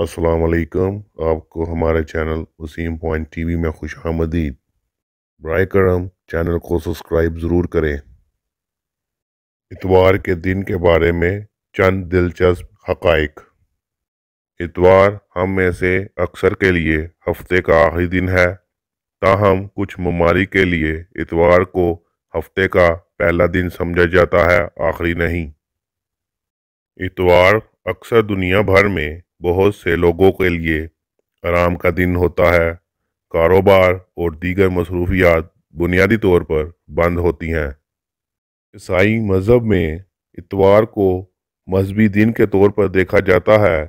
असलकम आपको हमारे चैनल वसीम पॉइंट टीवी में खुश आमदीद बर करम चैनल को सब्सक्राइब ज़रूर करें इतवार के दिन के बारे में चंद दिलचस्प हकाइक इतवार हम में से अक्सर के लिए हफ्ते का आखिरी दिन है ताहम कुछ ममारी के लिए इतवार को हफ्ते का पहला दिन समझा जाता है आखिरी नहीं इतवार अक्सर दुनिया भर में बहुत से लोगों के लिए आराम का दिन होता है कारोबार और दीगर मसरूफियात बुनियादी तौर पर बंद होती हैं ईसाई मज़हब में इतवार को मजहबी दिन के तौर पर देखा जाता है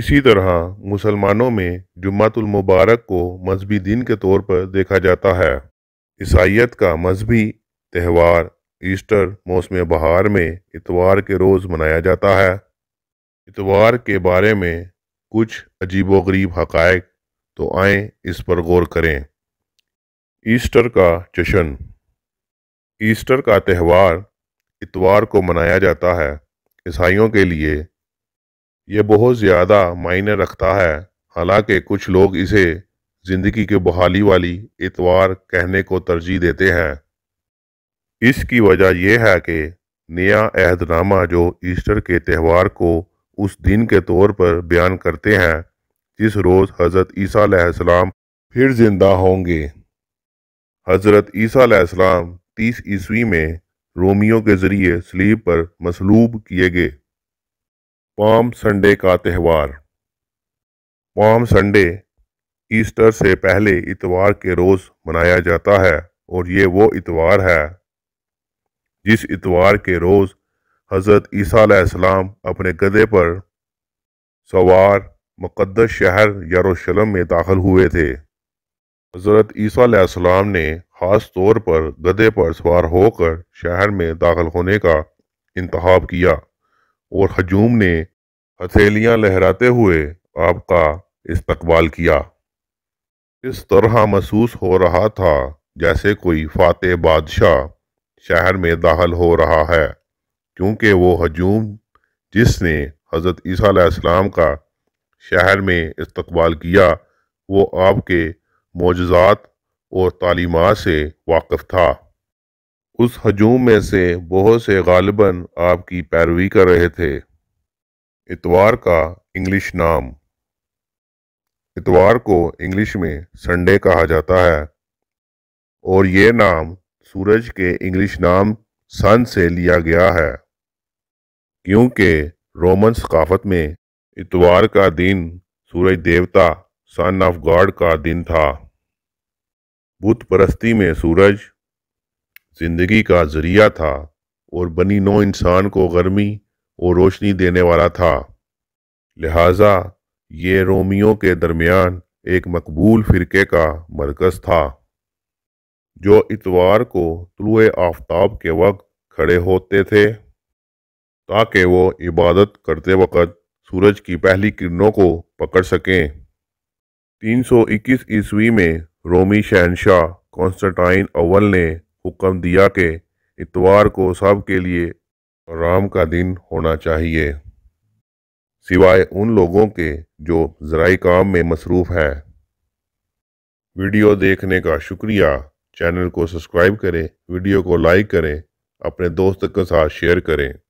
इसी तरह मुसलमानों में मुबारक को मजहबी दिन के तौर पर देखा जाता है ईसाइत का मजहबी त्यौहार ईस्टर मौसम बहार में इतवार के रोज़ मनाया जाता है इतवार के बारे में कुछ अजीबोगरीब हकायक तो आए इस पर गौर करें ईस्टर का जश्न ईस्टर का त्यौहार इतवार को मनाया जाता है ईसाइयों के लिए यह बहुत ज़्यादा मायने रखता है हालांकि कुछ लोग इसे ज़िंदगी के बहाली वाली इतवार कहने को तरजीह देते हैं इसकी वजह यह है कि नया अहदनामा जो ईस्टर के त्यौहार को उस दिन के तौर पर बयान करते हैं जिस रोज़ हज़रत ईसीम फिर ज़िंदा होंगे हज़रत ईसीम तीस ईस्वी में रोमियो के ज़रिए स्लीब पर मसलूब किए गए पाम संडे का त्यौहार पाम संडे ईस्टर से पहले इतवार के रोज़ मनाया जाता है और ये वो इतवार है जिस इतवार के रोज़ हज़रत ईसीम अपने गधे पर सवार मुक़दस शहर यरूशलम में दाखिल हुए थे हज़रत ईसीम ने ख़ास तौर पर गधे पर सवार होकर शहर में दाखिल होने का इंतब किया और हजूम ने हथेलियाँ लहराते हुए आपका इस्तकबाल किया इस तरह महसूस हो रहा था जैसे कोई फातह बादशाह शहर में दाखिल हो रहा है क्योंकि वो हजूम जिसने हज़रत ईसीम का शहर में इस्तबाल किया वो आपके मोजात और तालीमत से वाकफ़ था उस हजूम में से बहुत से गालिबा आपकी पैरवी कर रहे थे इतवार का इंग्लिश नाम इतवार को इंग्लिश में संडे कहा जाता है और ये नाम सूरज के इंग्लिश नाम सन से लिया गया है क्योंकि रोमन सकाफत में इतवार का दिन सूरज देवता सन ऑफ गॉड का दिन था बुत परस्ती में सूरज जिंदगी का जरिया था और बनी नौ इंसान को गर्मी और रोशनी देने वाला था लिहाजा ये रोमियों के दरमियान एक मकबूल फ़िरके का मरकज़ था जो इतवार को तुलु आफ्ताब के वक्त खड़े होते थे ताकि वो इबादत करते वक़्त सूरज की पहली किरणों को पकड़ सकें 321 ईस्वी में रोमी शहनशाह कॉन्स्टाइन अव्वल ने हुक्म दिया कि इतवार को सब के लिए आराम का दिन होना चाहिए सिवाय उन लोगों के जो ज़राई काम में मसरूफ़ हैं वीडियो देखने का शुक्रिया चैनल को सब्सक्राइब करें वीडियो को लाइक करें अपने दोस्त के साथ शेयर करें